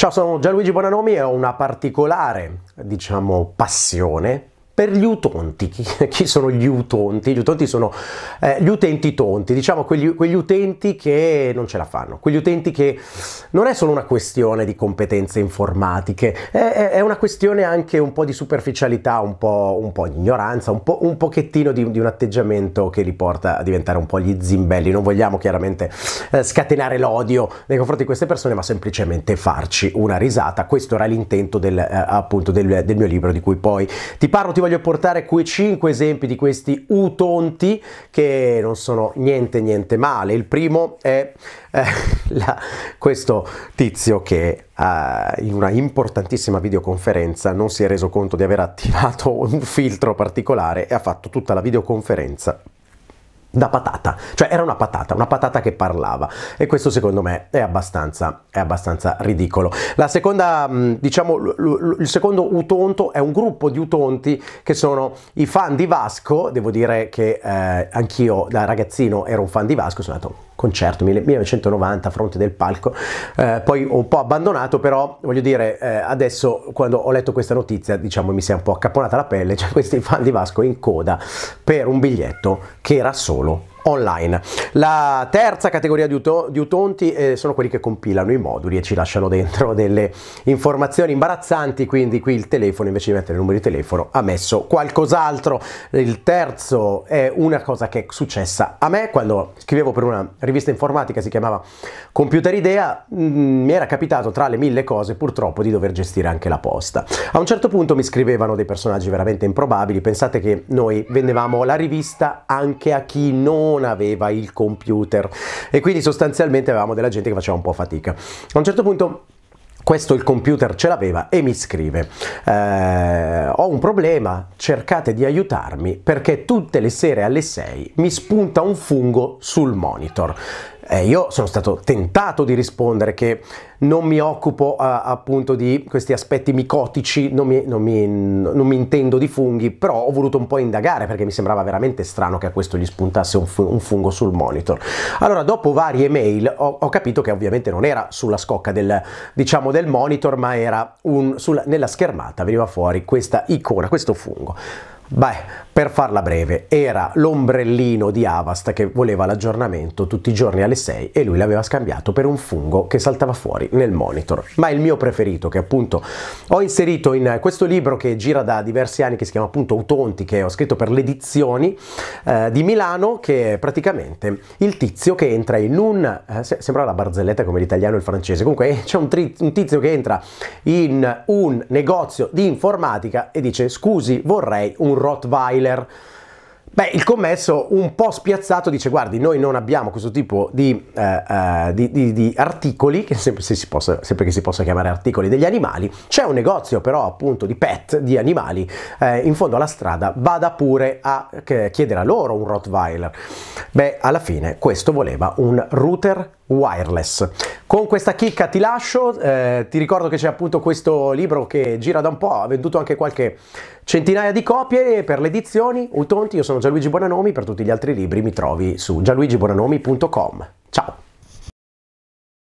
Ciao, sono Gianluigi Bonanomi e ho una particolare, diciamo, passione per gli utonti. Chi, sono gli utonti? Gli utonti sono eh, gli utenti tonti, diciamo quegli, quegli utenti che non ce la fanno, quegli utenti che non è solo una questione di competenze informatiche, è, è una questione anche un po' di superficialità, un po', un po di ignoranza, un, po', un pochettino di, di, un atteggiamento che li porta a diventare un po' gli zimbelli. Non vogliamo chiaramente eh, scatenare l'odio nei confronti di queste persone, ma semplicemente farci una risata. Questo era l'intento del, eh, appunto del, del mio libro di cui poi ti parlo, ti voglio voglio portare qui 5 esempi di questi utonti che non sono niente niente male. Il primo è eh, la, questo tizio che Uh, in una importantissima videoconferenza non si è reso conto di aver attivato un filtro particolare e ha fatto tutta la videoconferenza da patata, cioè era una patata, una patata che parlava e questo secondo me è abbastanza, è abbastanza ridicolo. La seconda, mm, diciamo, il secondo utonto è un gruppo di utonti che sono i fan di Vasco, devo dire che eh, anch'io da ragazzino ero un fan di Vasco, sono andato concerto 1990 a fronte del palco, eh, poi un po' abbandonato, però voglio dire, eh, adesso quando ho letto questa notizia, diciamo mi si è un po' accapponata la pelle, cioè questi fan di Vasco in coda per un biglietto che era solo online. La terza categoria di, ut- di utonti eh, sono quelli che compilano i moduli e ci lasciano dentro delle informazioni imbarazzanti, quindi qui il telefono invece di mettere il numero di telefono ha messo qualcos'altro. Il terzo è una cosa che è successa a me quando scrivevo per una rivista informatica, si chiamava Computer Idea, mh, mm, mi era capitato tra le mille cose purtroppo di dover gestire anche la posta. A un certo punto mi scrivevano dei personaggi veramente improbabili, pensate che noi vendevamo la rivista anche a chi non non aveva il computer e quindi sostanzialmente avevamo della gente che faceva un po' fatica. A un certo punto questo il computer ce l'aveva e mi scrive eh, ho un problema cercate di aiutarmi perché tutte le sere alle 6 mi spunta un fungo sul monitor eh, io sono stato tentato di rispondere che non mi occupo a, eh, appunto di questi aspetti micotici, non mi, non, mi, non mi, intendo di funghi, però ho voluto un po' indagare perché mi sembrava veramente strano che a questo gli spuntasse un, un fungo sul monitor. Allora, dopo varie mail ho, ho, capito che ovviamente non era sulla scocca del, diciamo, del monitor, ma era un, sul, nella schermata, veniva fuori questa icona, questo fungo. Beh, per farla breve, era l'ombrellino di Avast che voleva l'aggiornamento tutti i giorni alle 6 e lui l'aveva scambiato per un fungo che saltava fuori nel monitor. Ma il mio preferito, che appunto ho inserito in eh, questo libro che gira da diversi anni, che si chiama appunto Utonti, che ho scritto per le edizioni eh, di Milano, che è praticamente il tizio che entra in un... Eh, sembra la barzelletta come l'italiano e il francese, comunque c'è un, tri- un tizio che entra in un negozio di informatica e dice scusi vorrei un Rottweiler. Beh, il commesso un po' spiazzato dice guardi, noi non abbiamo questo tipo di, eh, eh di, di, di articoli, che sempre, se possa, sempre, che si possa chiamare articoli degli animali, c'è un negozio però appunto di pet, di animali, eh, in fondo alla strada, vada pure a chiedere a loro un Rottweiler. Beh, alla fine questo voleva un router wireless. Con questa chicca ti lascio, eh, ti ricordo che c'è appunto questo libro che gira da un po', ha venduto anche qualche centinaia di copie per le edizioni Utonti, io sono Gianluigi Bonanomi, per tutti gli altri libri mi trovi su gianluigibonanomi.com. Ciao!